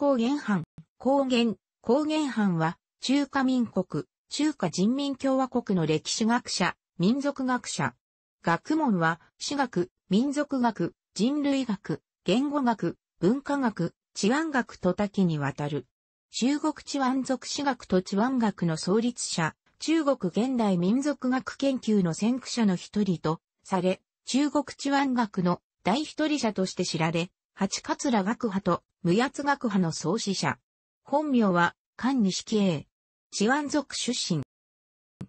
高原藩、高原、高原藩は、中華民国、中華人民共和国の歴史学者、民族学者。学問は、史学、民族学、人類学、言語学、文化学、治安学と多岐にわたる。中国治安族史学と治安学の創立者、中国現代民族学研究の先駆者の一人と、され、中国治安学の第一人者として知られ、八桂学派と無圧学派の創始者。本名は、菅西英。治安族出身。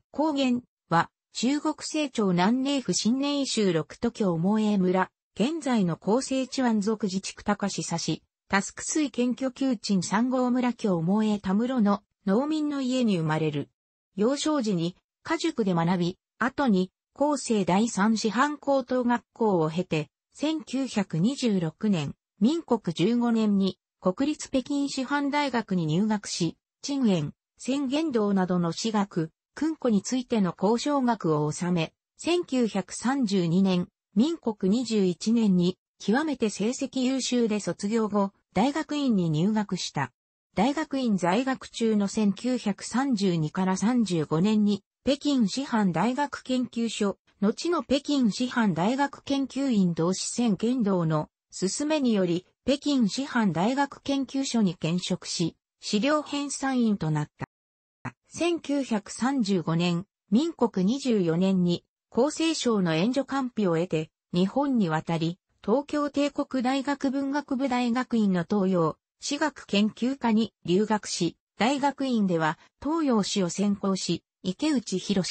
高原は、中国清朝南寧府新寧州六都京萌江村。現在の厚生治安族自治区高志市、タスク水県居旧鎮三号村京萌江田室の農民の家に生まれる。幼少時に、家塾で学び、後に、厚生第三師範高等学校を経て、1926年、民国15年に国立北京師範大学に入学し、陳炎、宣言道などの私学、訓庫についての交渉学を収め、1932年、民国21年に極めて成績優秀で卒業後、大学院に入学した。大学院在学中の1932から35年に、北京師範大学研究所、後の北京師範大学研究院同志宣言道の勧めにより、北京師範大学研究所に兼職し、資料編纂員となった。1935年、民国24年に厚生省の援助官費を得て、日本に渡り、東京帝国大学文学部大学院の東洋、私学研究科に留学し、大学院では東洋史を専攻し、池内博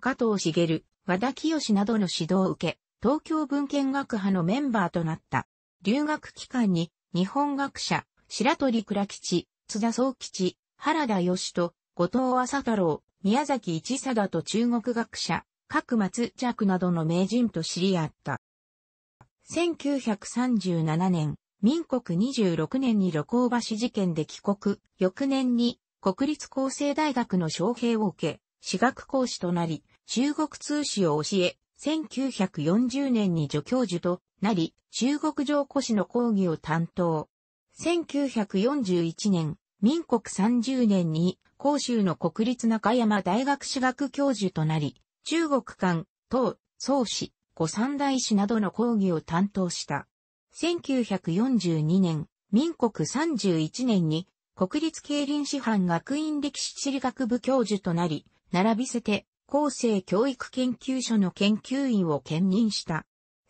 加藤茂、和田清などの指導を受け、東京文献学派のメンバーとなった。留学期間に、日本学者、白鳥倉吉、津田総吉、原田義人、後藤浅太郎、宮崎一貞と中国学者、各松尺などの名人と知り合った。1937年、民国26年に旅行橋事件で帰国、翌年に国立厚生大学の招聘を受け、私学講師となり、中国通史を教え、1940年に助教授となり、中国上古史の講義を担当。1941年、民国30年に、広州の国立中山大学史学教授となり、中国館、唐、宋史、古三大史などの講義を担当した。1942年、民国31年に、国立競輪師範学院歴史地理学部教授となり、並びせて、厚生教育研究所の研究員を兼任した。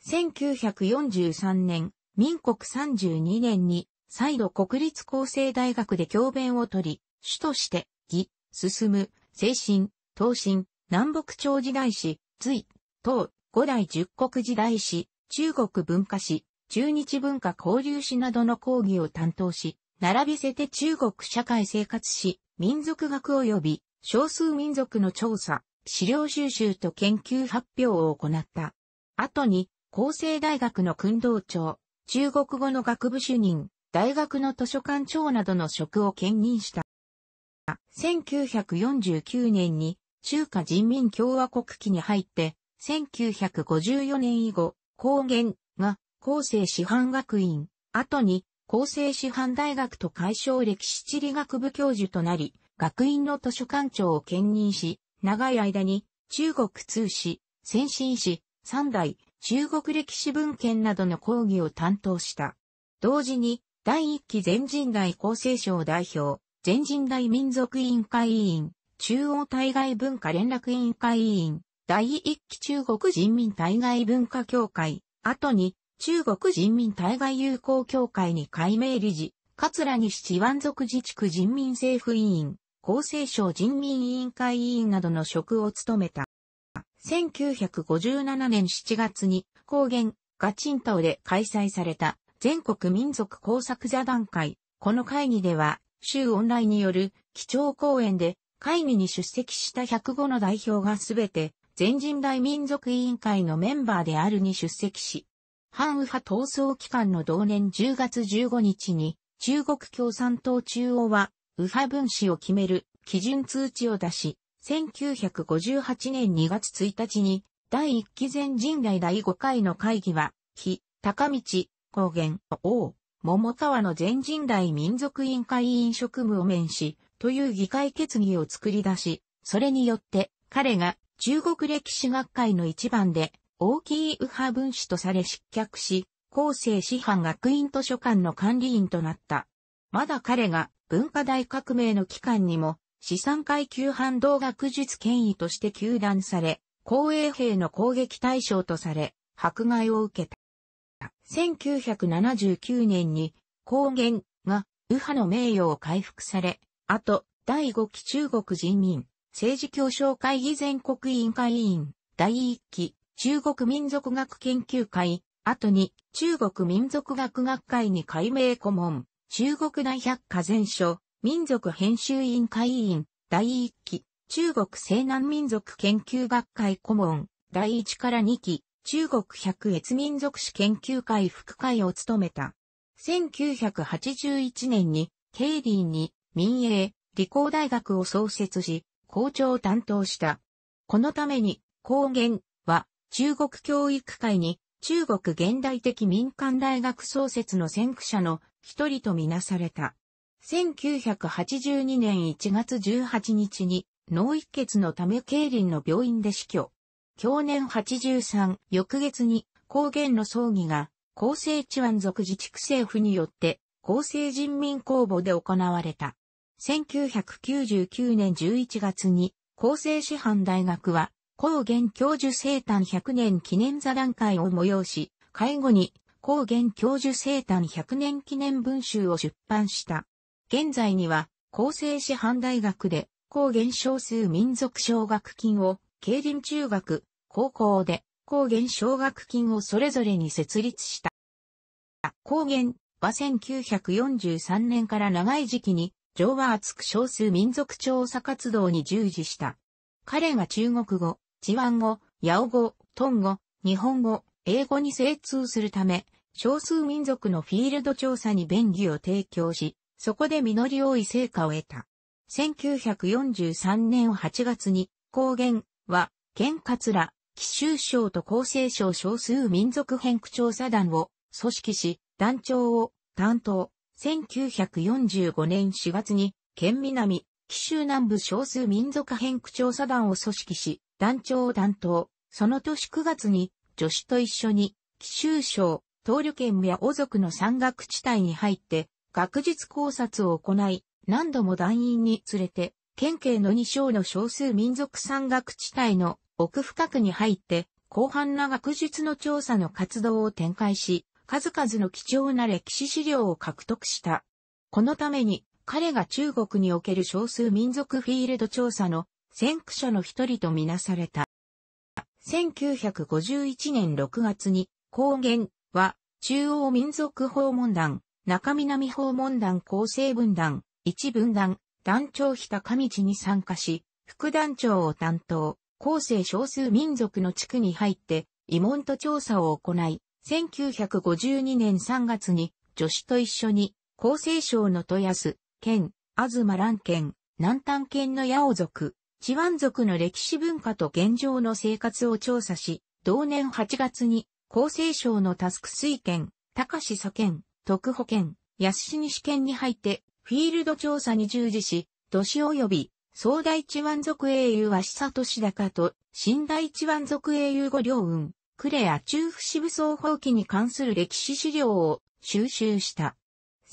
1943年、民国32年に、再度国立厚生大学で教鞭を取り、主として、義、進む、精神、東進、南北朝時代史、隋、東、五代十国時代史、中国文化史、中日文化交流史などの講義を担当し、並びせて中国社会生活史、民族学及び少数民族の調査、資料収集と研究発表を行った。後に、厚生大学の訓導長、中国語の学部主任、大学の図書館長などの職を兼任した。1949年に中華人民共和国期に入って、1954年以後、高原が厚生師範学院、後に厚生師範大学と解消歴史地理学部教授となり、学院の図書館長を兼任し、長い間に、中国通史、先進史、三代、中国歴史文献などの講義を担当した。同時に、第一期全人代厚生省代表、全人代民族委員会委員、中央対外文化連絡委員会委員、第一期中国人民対外文化協会、後に中国人民対外友好協会に改名理事、桂西市湾族自治区人民政府委員、厚生省人民委員会委員などの職を務めた。1957年7月に高原ガチンタオで開催された全国民族工作座談会。この会議では、州オンラインによる基調講演で会議に出席した105の代表がすべて全人代民族委員会のメンバーであるに出席し、反右派闘争期間の同年10月15日に中国共産党中央は右派分子を決める基準通知を出し、1958年2月1日に、第1期全人代第5回の会議は、非、高道、高原、王、桃川の全人代民族委員会委員職務を免し、という議会決議を作り出し、それによって彼が中国歴史学会の一番で大きい右派分子とされ失脚し、厚生師範学院図書館の管理員となった。まだ彼が文化大革命の期間にも、資産階級反動学術権威として求断され、公営兵の攻撃対象とされ、迫害を受けた。1979年に、公原が右派の名誉を回復され、あと、第5期中国人民、政治協商会議全国委員会委員、第1期、中国民族学研究会、後に、中国民族学学会に改名顧問、中国大百科全書、民族編集委員会委員、第1期、中国西南民族研究学会顧問、第1から2期、中国百越民族史研究会副会を務めた。1981年に、ケイリーに民営、理工大学を創設し、校長を担当した。このために、高原は中国教育会に中国現代的民間大学創設の先駆者の一人とみなされた。1982年1月18日に脳一血のため経林の病院で死去。去年83、翌月に高原の葬儀が、厚生治安族自治区政府によって、厚生人民公募で行われた。1999年11月に、厚生師範大学は、高原教授生誕100年記念座談会を催し、会後に高原教授生誕100年記念文集を出版した。現在には、厚生師範大学で、高原少数民族奨学金を、慶林中学、高校で、高原奨学金をそれぞれに設立した。高原は1943年から長い時期に、情和厚く少数民族調査活動に従事した。彼が中国語、チワン語、ヤオ語、トン語、日本語、英語に精通するため、少数民族のフィールド調査に便宜を提供し、そこで実り多い成果を得た。1943年8月に、高原は、県桂、紀州省と厚生省少数民族編区調査団を組織し、団長を担当。1945年4月に、県南、紀州南部少数民族偏区調査団を組織し、団長を担当、その年9月に、女子と一緒に、紀州省、東旅県や王族の山岳地帯に入って、学術考察を行い、何度も団員に連れて、県警の2省の少数民族山岳地帯の奥深くに入って、広範な学術の調査の活動を展開し、数々の貴重な歴史資料を獲得した。このために、彼が中国における少数民族フィールド調査の先駆者の一人とみなされた。1951年6月に、高原は中央民族訪問団、中南訪問団構成分団、一分団、団長日高道に参加し、副団長を担当、後世少数民族の地区に入って、慰問と調査を行い、1952年3月に、女子と一緒に、厚生省の豊安、県、東蘭県、南丹県の八尾族、チワン族の歴史文化と現状の生活を調査し、同年8月に、厚生省のタスク水県、高志佐県、徳保県、安西県に入って、フィールド調査に従事し、年及び、総大地湾族英雄は久俊高と、新大地湾族英雄五両運、クレア中府支部総法記に関する歴史資料を収集した。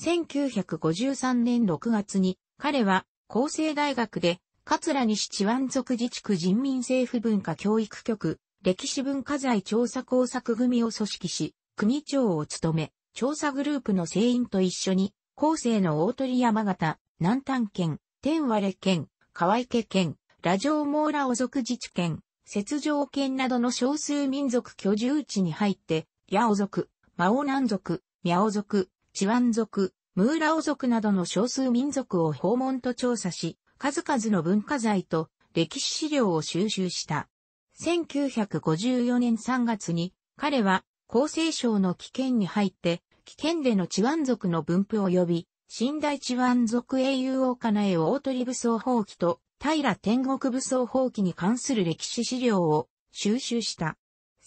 1953年6月に彼は厚生大学で桂西チワン族自治区人民政府文化教育局歴史文化財調査工作組を組織し、組長を務め、調査グループの船員と一緒に、後世の大鳥山形、南丹県、天割県、河池県、ラジオモーラオ族自治県、雪上県などの少数民族居住地に入って、ヤオ族、マオ南族、ミャオ族、チワン族、ムーラオ族などの少数民族を訪問と調査し、数々の文化財と歴史資料を収集した。1954年3月に、彼は厚生省の危険に入って、危険でのチワン族の分布及び、新大チワン族英雄王カナエ大鳥武装放棄と平天国武装放棄に関する歴史資料を収集した。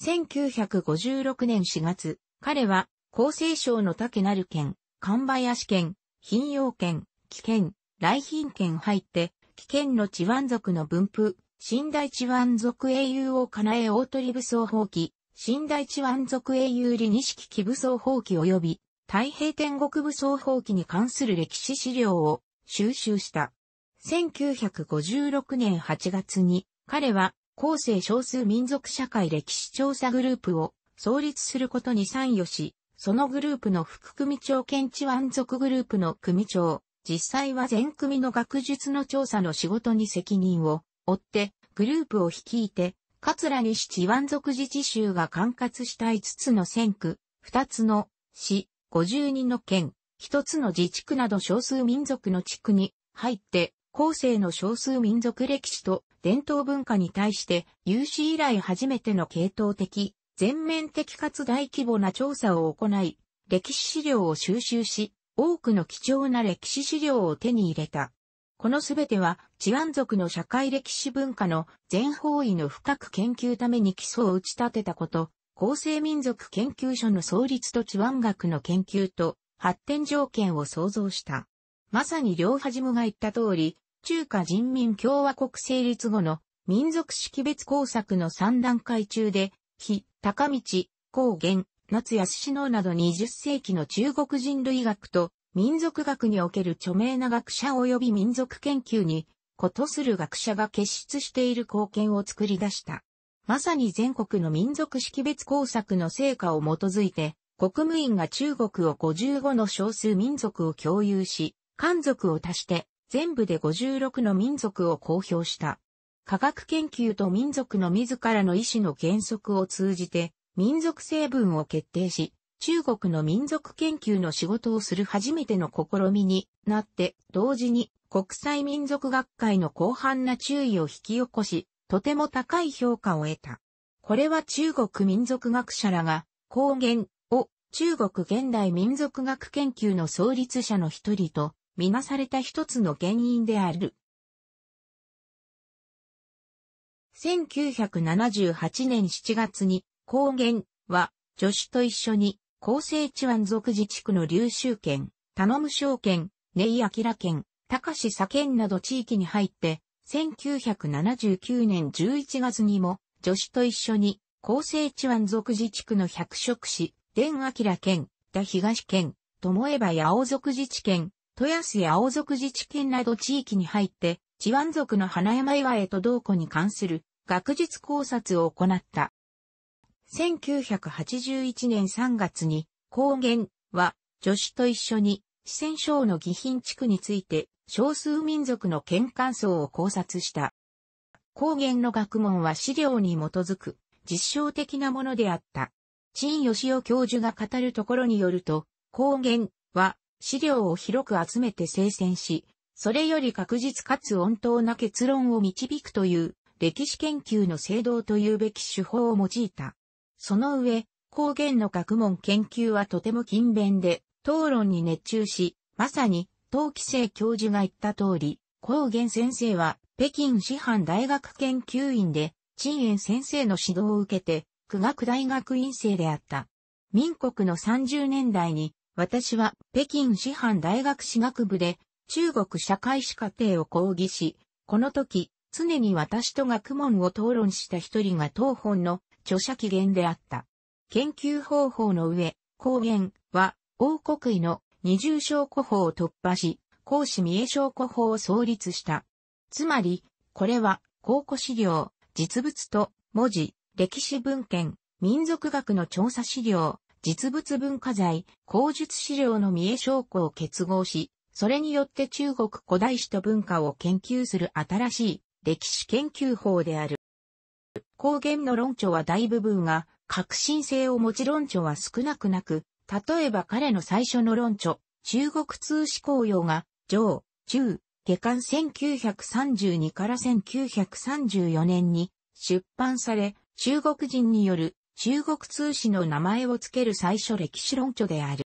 1956年4月、彼は厚生省の竹なる県、神林県、貧陽県、危険、来賓県入って、危険の地湾族の分布、新大地湾族英雄を叶え大鳥武装放棄、新大地湾族英雄理錦木武装放棄及び、太平天国武装放棄に関する歴史資料を収集した。1956年8月に、彼は、後世少数民族社会歴史調査グループを創立することに参与し、そのグループの副組長兼チワン族グループの組長、実際は全組の学術の調査の仕事に責任を負って、グループを率いて、桂西チワン族自治州が管轄した5つの選区、2つの市、52の県、1つの自治区など少数民族の地区に入って、後世の少数民族歴史と伝統文化に対して、有史以来初めての系統的全面的かつ大規模な調査を行い、歴史資料を収集し、多くの貴重な歴史資料を手に入れた。このすべては、治安族の社会歴史文化の全方位の深く研究ために基礎を打ち立てたこと、厚生民族研究所の創立と治安学の研究と発展条件を創造した。まさに両はじむが言った通り、中華人民共和国成立後の民族識別工作の3段階中で非、高道、高原、夏安志能など20世紀の中国人類学と民族学における著名な学者及び民族研究に、ことする学者が結出している貢献を作り出した。まさに全国の民族識別工作の成果を基づいて、国務院が中国を55の少数民族を共有し、漢族を足して、全部で56の民族を公表した。科学研究と民族の自らの意思の原則を通じて、民族成分を決定し、中国の民族研究の仕事をする初めての試みになって、同時に国際民族学会の広範な注意を引き起こし、とても高い評価を得た。これは中国民族学者らが、高原を中国現代民族学研究の創立者の一人と、みなされた一つの原因である。1978年7月に、高原は、助手と一緒に、厚生地湾族自治区の琉州県、頼む省県、根井明県、高志佐県など地域に入って、1979年11月にも、助手と一緒に、厚生地湾族自治区の百色市、伝明県、田東県、友えば八尾族自治県、豊洲八尾族自治県など地域に入って、チワン族の花山岩へと同庫に関する学術考察を行った。1981年3月に、高原は、助手と一緒に、四川省の義賓地区について、少数民族の県間層を考察した。高原の学問は資料に基づく、実証的なものであった。陳義雄教授が語るところによると、高原は資料を広く集めて生鮮し、それより確実かつ温当な結論を導くという歴史研究の制度というべき手法を用いた。その上、光源の学問研究はとても勤勉で、討論に熱中し、まさに、陶器生教授が言った通り、光源先生は、北京師範大学研究院で、陳炎先生の指導を受けて、苦学大学院生であった。民国の30年代に、私は北京師範大学史学部で中国社会史過程を講義し、この時、常に私と学問を討論した一人が当本の著者起源であった。研究方法の上、講演は、王国位の二重証拠法を突破し、孔子三重証拠法を創立した。つまり、これは、考古資料、実物と、文字、歴史文献、民族学の調査資料、実物文化財、口述資料の三重証拠を結合し、それによって中国古代史と文化を研究する新しい歴史研究法である。光源の論調は大部分が革新性を持ち論調は少なくなく、例えば彼の最初の論調、中国通史公用が、上、中、下巻1932から1934年に出版され、中国人による中国通史の名前を付ける最初歴史論調である。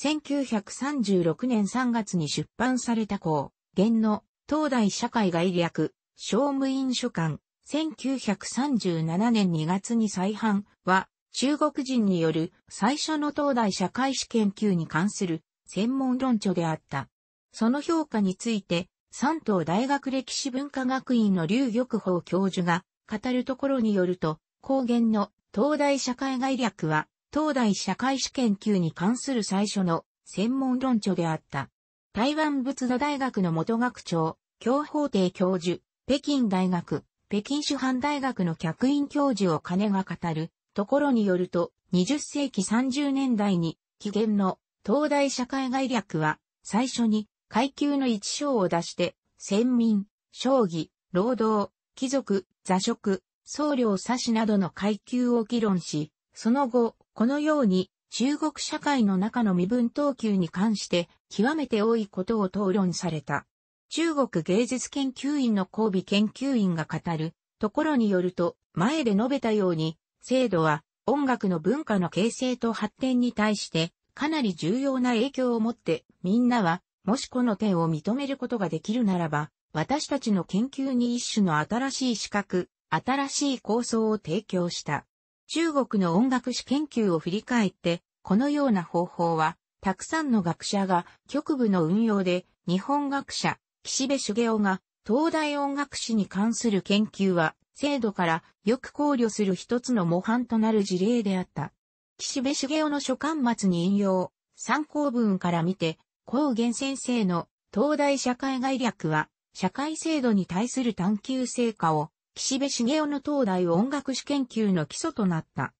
1936年3月に出版された公、元の、東大社会概略、商務院書館、1937年2月に再版は、中国人による最初の東大社会史研究に関する専門論著であった。その評価について、山東大学歴史文化学院の劉玉宝教授が語るところによると、高原の東大社会概略は東大社会史研究に関する最初の専門論著であった。台湾仏陀大学の元学長、教法廷教授、北京大学、北京主犯大学の客員教授を金が語るところによると、20世紀30年代に起源の東大社会概略は最初に階級の一章を出して、先民、将棋、労働、貴族、座職、僧侶差しなどの階級を議論し、その後、このように、中国社会の中の身分等級に関して極めて多いことを討論された。中国芸術研究院の交尾研究員が語るところによると、前で述べたように、制度は音楽の文化の形成と発展に対してかなり重要な影響を持ってみんなはもしこの点を認めることができるならば私たちの研究に一種の新しい資格、新しい構想を提供した。中国の音楽史研究を振り返って、このような方法は、たくさんの学者が局部の運用で、日本学者、岸辺茂雄が、東大音楽史に関する研究は、制度からよく考慮する一つの模範となる事例であった。岸辺茂雄の書簡末に引用、参考文から見て、高原先生の東大社会概略は、社会制度に対する探求成果を岸辺茂雄の東大音楽史研究の基礎となった。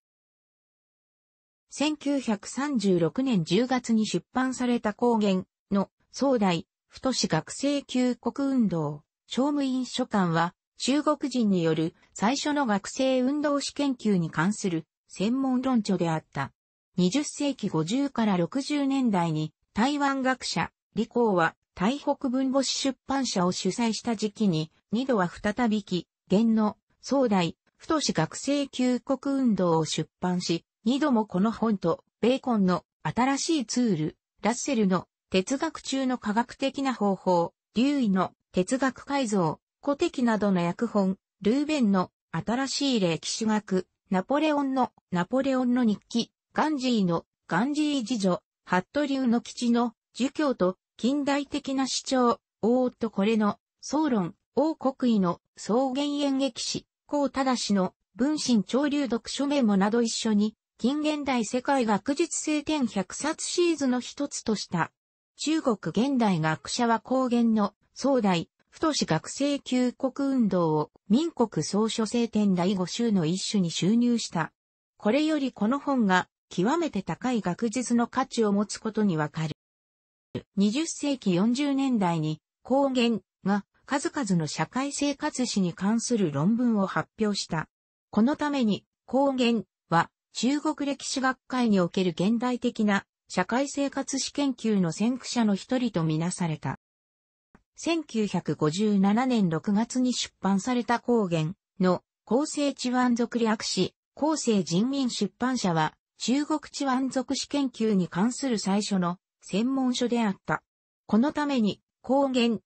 1936年10月に出版された高原の総大、太志学生休国運動、商務院書館は中国人による最初の学生運動史研究に関する専門論著であった。20世紀50から60年代に台湾学者、李光は台北文母子出版社を主催した時期に2度は再び起元の、壮大、太し学生休国運動を出版し、二度もこの本と、ベーコンの新しいツール、ラッセルの哲学中の科学的な方法、留意の哲学改造、古敵などの訳本、ルーベンの新しい歴史学、ナポレオンのナポレオンの日記、ガンジーのガンジー辞書、ハット流の基地の儒教と近代的な主張、おーっとこれの総論、王国威の草原演劇史、だしの文心潮流読書メモなど一緒に、近現代世界学術聖典100冊シリーズの一つとした。中国現代学者は高原の壮大、太子学生休国運動を民国総書聖典第5週の一種に収入した。これよりこの本が極めて高い学術の価値を持つことにわかる。20世紀40年代に高原が数々の社会生活史に関する論文を発表した。このために、光源は中国歴史学会における現代的な社会生活史研究の先駆者の一人とみなされた。1957年6月に出版された光源の厚生治安族略史、厚生人民出版社は中国治安族史研究に関する最初の専門書であった。このために光源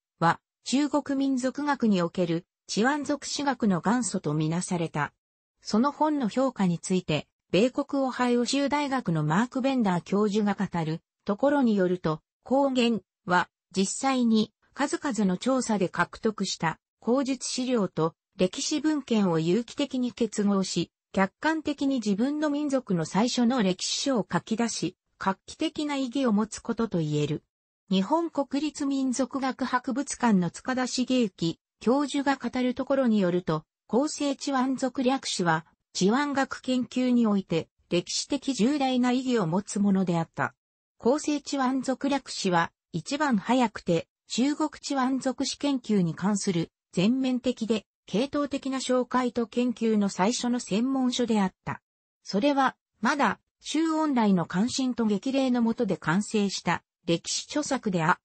中国民族学における、治安族史学の元祖とみなされた。その本の評価について、米国オハイオ州大学のマーク・ベンダー教授が語るところによると、高言は実際に数々の調査で獲得した口述資料と歴史文献を有機的に結合し、客観的に自分の民族の最初の歴史書を書き出し、画期的な意義を持つことと言える。日本国立民族学博物館の塚田茂之教授が語るところによると、厚生治安族略史は、治安学研究において、歴史的重大な意義を持つものであった。厚生治安族略史は、一番早くて、中国治安族史研究に関する、全面的で、系統的な紹介と研究の最初の専門書であった。それは、まだ、周恩来の関心と激励のもとで完成した歴史著作であ。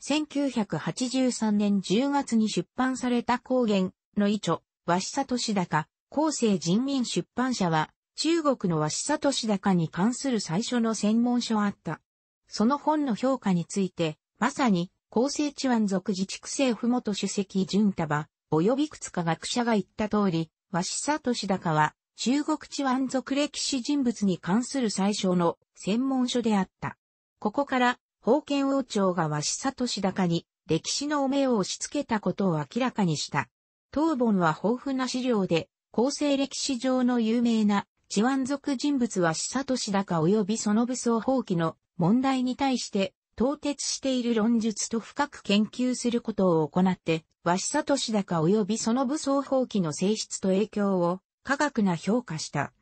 1983年10月に出版された高原の遺著、鷲里志高、後世人民出版社は、中国の鷲里志高に関する最初の専門書あった。その本の評価について、まさに、厚生地湾族自治区政府元主席順束、及びくつか学者が言った通り、鷲里志高は、中国地湾族歴史人物に関する最初の専門書であった。ここから、封建王朝が鷲里氏高に歴史の汚名を押し付けたことを明らかにした。当本は豊富な資料で、構成歴史上の有名な、治安族人物は久里氏高及びその武装放棄の問題に対して、凍結している論述と深く研究することを行って、和久とし高及びその武装放棄の性質と影響を科学な評価した。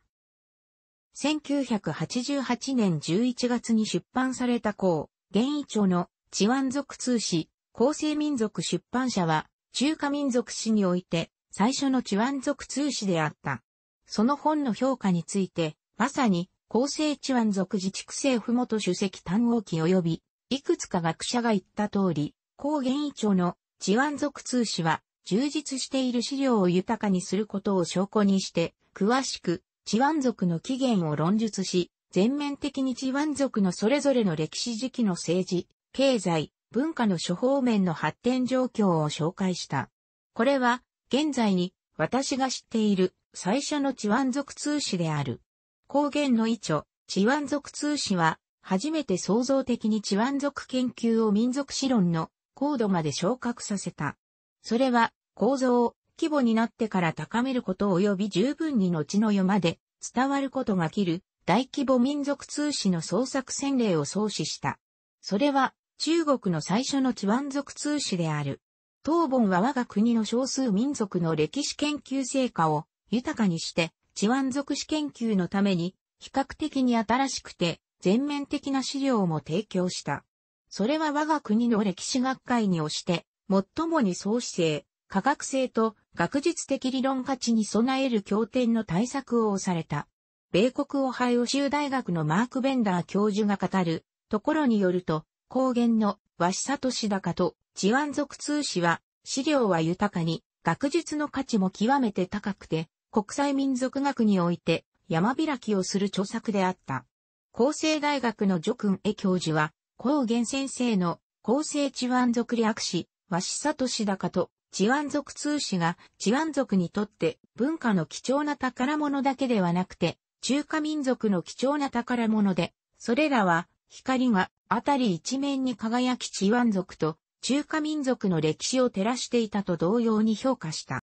1988年11月に出版された項、現意長の治安族通史、厚生民族出版社は、中華民族史において、最初の治安族通史であった。その本の評価について、まさに、厚生治安族自治区政府元主席単号機及び、いくつか学者が言った通り、高原委長の治安族通史は、充実している資料を豊かにすることを証拠にして、詳しく、チワン族の起源を論述し、全面的にチワン族のそれぞれの歴史時期の政治、経済、文化の諸方面の発展状況を紹介した。これは、現在に私が知っている最初のチワン族通史である。高原の遺著、チワン族通史は、初めて創造的にチワン族研究を民族史論の高度まで昇格させた。それは、構造、規模になってから高めること及び十分に後の世まで伝わることが切る大規模民族通史の創作洗礼を創始した。それは中国の最初のチワン族通史である。当本は我が国の少数民族の歴史研究成果を豊かにして、チワン族史研究のために比較的に新しくて全面的な資料も提供した。それは我が国の歴史学会に押して、最もに創始性、科学性と学術的理論価値に備える経典の対策をされた。米国オハイオ州大学のマーク・ベンダー教授が語るところによると、高原の和紙里氏高と治安族通史は資料は豊かに、学術の価値も極めて高くて、国際民族学において山開きをする著作であった。厚生大学の助君恵教授は、高原先生の厚生治安族略史、和紙里氏高とチワン族通史がチワン族にとって文化の貴重な宝物だけではなくて、中華民族の貴重な宝物で、それらは光があたり一面に輝きチワン族と中華民族の歴史を照らしていたと同様に評価した。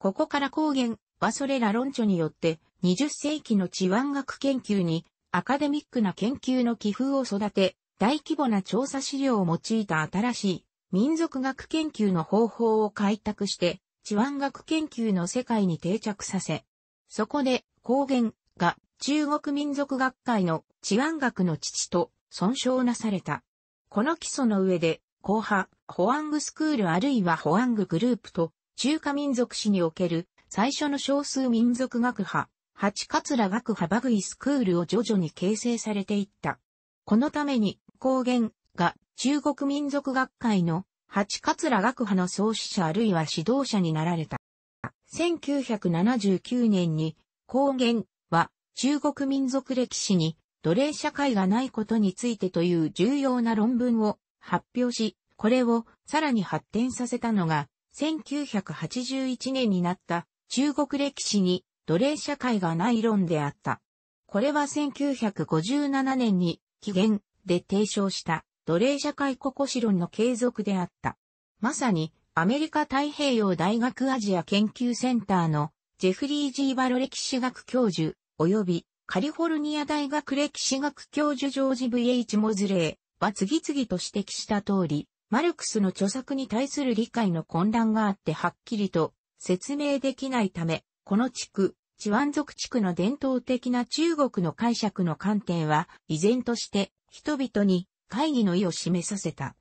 ここから高原はそれら論著によって20世紀の地湾学研究にアカデミックな研究の寄付を育て、大規模な調査資料を用いた新しい民族学研究の方法を開拓して、治安学研究の世界に定着させ、そこで、高原が中国民族学会の治安学の父と尊称なされた。この基礎の上で、後派、ホ安ングスクールあるいはホ安ンググループと、中華民族史における最初の少数民族学派、八桂学派バグイスクールを徐々に形成されていった。このために、高原が中国民族学会の八桂学派の創始者あるいは指導者になられた。1979年に高原は中国民族歴史に奴隷社会がないことについてという重要な論文を発表し、これをさらに発展させたのが1981年になった中国歴史に奴隷社会がない論であった。これは1957年に紀元で提唱した奴隷社会ココシロンの継続であった。まさに、アメリカ太平洋大学アジア研究センターのジェフリー・ジーバロ歴史学教授、及びカリフォルニア大学歴史学教授ジョージ・ V.H. モズレーは次々と指摘した通り、マルクスの著作に対する理解の混乱があってはっきりと説明できないため、この地区、チワン族地区の伝統的な中国の解釈の観点は、依然として人々に会議の意を示させた。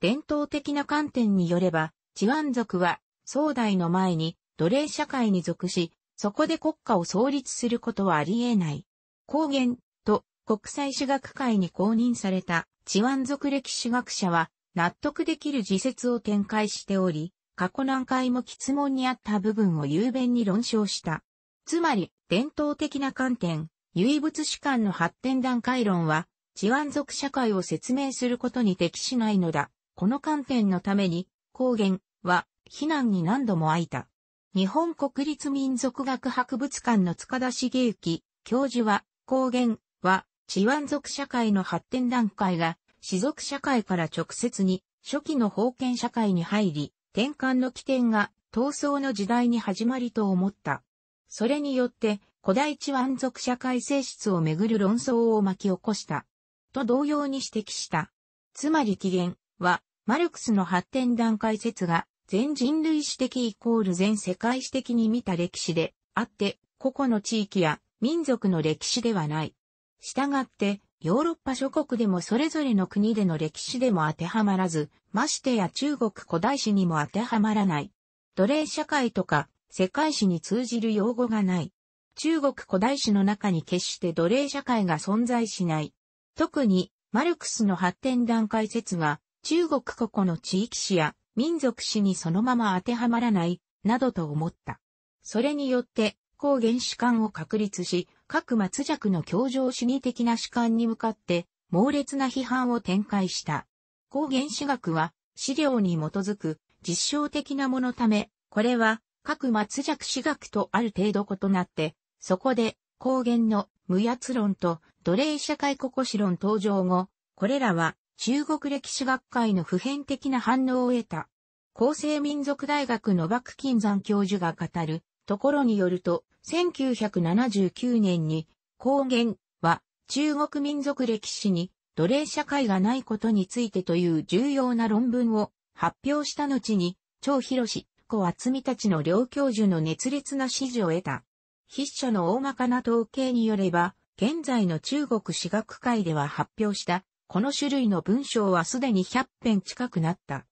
伝統的な観点によれば、チワン族は、壮大の前に奴隷社会に属し、そこで国家を創立することはあり得ない。高原と国際史学会に公認されたチワン族歴史学者は、納得できる自説を展開しており、過去何回も質問にあった部分を雄弁に論証した。つまり、伝統的な観点、唯物史観の発展段階論は、治安族社会を説明することに適しないのだ。この観点のために、高原は、避難に何度も開いた。日本国立民族学博物館の塚田茂之教授は、高原は、治安族社会の発展段階が、氏族社会から直接に、初期の封建社会に入り、転換の起点が、闘争の時代に始まりと思った。それによって、古代地湾族社会性質をめぐる論争を巻き起こした。と同様に指摘した。つまり起源は、マルクスの発展段階説が、全人類史的イコール全世界史的に見た歴史であって、個々の地域や民族の歴史ではない。従って、ヨーロッパ諸国でもそれぞれの国での歴史でも当てはまらず、ましてや中国古代史にも当てはまらない。奴隷社会とか世界史に通じる用語がない。中国古代史の中に決して奴隷社会が存在しない。特にマルクスの発展段階説が中国個々の地域史や民族史にそのまま当てはまらないなどと思った。それによって抗原主観を確立し、各末弱の協情主義的な主観に向かって猛烈な批判を展開した。抗原史学は資料に基づく実証的なものため、これは各末弱史学とある程度異なって、そこで抗原の無圧論と奴隷社会ココシ論登場後、これらは中国歴史学会の普遍的な反応を得た。厚生民族大学の爆金山教授が語るところによると、1979年に高原は中国民族歴史に奴隷社会がないことについてという重要な論文を発表した後に、張広志、子厚美たちの両教授の熱烈な支持を得た。筆者の大まかな統計によれば、現在の中国史学会では発表した、この種類の文章はすでに100編近くなった。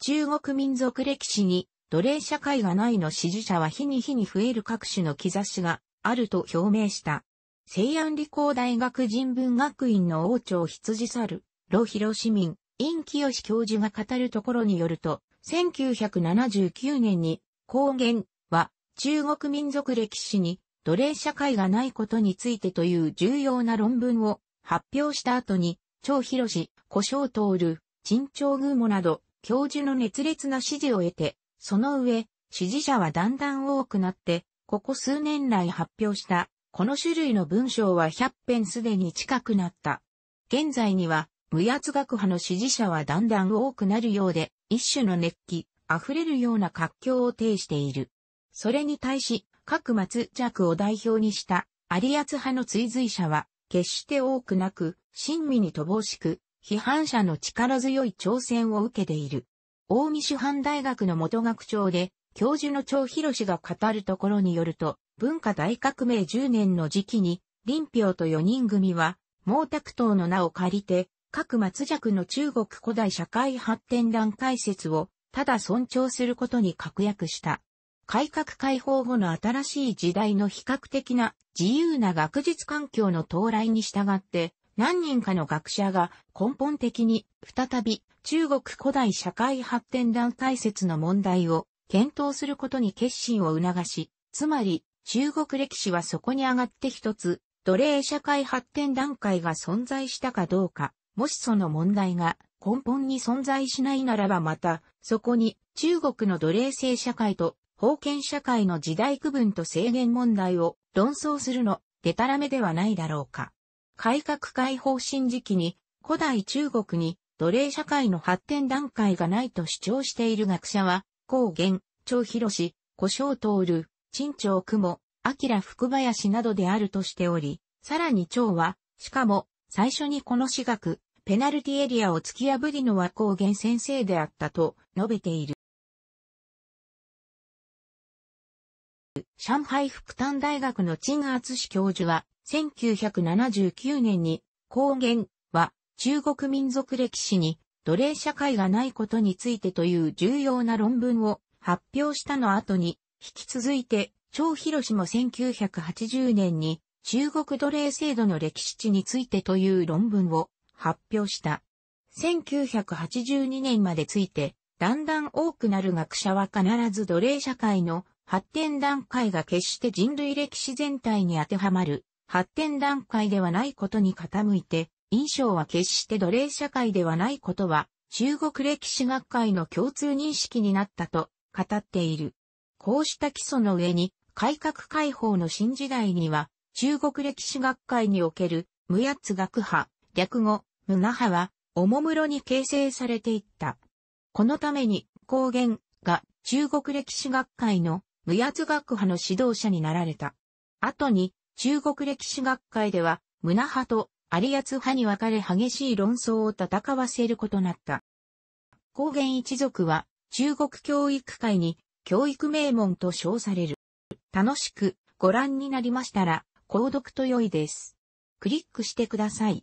中国民族歴史に奴隷社会がないの支持者は日に日に増える各種の兆しがあると表明した。西安理工大学人文学院の王朝羊猿、老ロ市民、陰清教授が語るところによると、1979年に、高原は中国民族歴史に奴隷社会がないことについてという重要な論文を発表した後に、張博士、古章徹、陳長グーモなど、教授の熱烈な支持を得て、その上、支持者はだんだん多くなって、ここ数年来発表した、この種類の文章は100編すでに近くなった。現在には、無圧学派の支持者はだんだん多くなるようで、一種の熱気、溢れるような活況を呈している。それに対し、各松弱を代表にした有リ派の追随者は決して多くなく、親身に乏しく、批判者の力強い挑戦を受けている。大見主犯大学の元学長で、教授の張博氏が語るところによると、文化大革命10年の時期に、林彪と4人組は、毛沢東の名を借りて、各松弱の中国古代社会発展団解説を、ただ尊重することに確約した。改革開放後の新しい時代の比較的な自由な学術環境の到来に従って、何人かの学者が根本的に再び中国古代社会発展団体説の問題を検討することに決心を促し、つまり中国歴史はそこに上がって一つ、奴隷社会発展段階が存在したかどうか、もしその問題が根本に存在しないならばまた、そこに中国の奴隷制社会と封建社会の時代区分と制限問題を論争するの、でたらめではないだろうか。改革開放新時期に、古代中国に奴隷社会の発展段階がないと主張している学者は、高原、長広氏、古小徹、陳長雲、明福林などであるとしており、さらに長は、しかも、最初にこの私学、ペナルティエリアを突き破りのは高原先生であったと述べている。上海福丹大学の陳厚史教授は、1979年に、高原は中国民族歴史に奴隷社会がないことについてという重要な論文を発表したの後に、引き続いて、張氏も1980年に中国奴隷制度の歴史地についてという論文を発表した。1982年までついて、だんだん多くなる学者は必ず奴隷社会の発展段階が決して人類歴史全体に当てはまる、発展段階ではないことに傾いて、印象は決して奴隷社会ではないことは、中国歴史学会の共通認識になったと語っている。こうした基礎の上に、改革開放の新時代には、中国歴史学会における、無八学派、略語、無那派は、おもむろに形成されていった。このために、高原が中国歴史学会の無圧学派の指導者になられた。後に、中国歴史学会では、胸派と有リ派に分かれ激しい論争を戦わせることなった。高原一族は、中国教育界に、教育名門と称される。楽しくご覧になりましたら、購読と良いです。クリックしてください。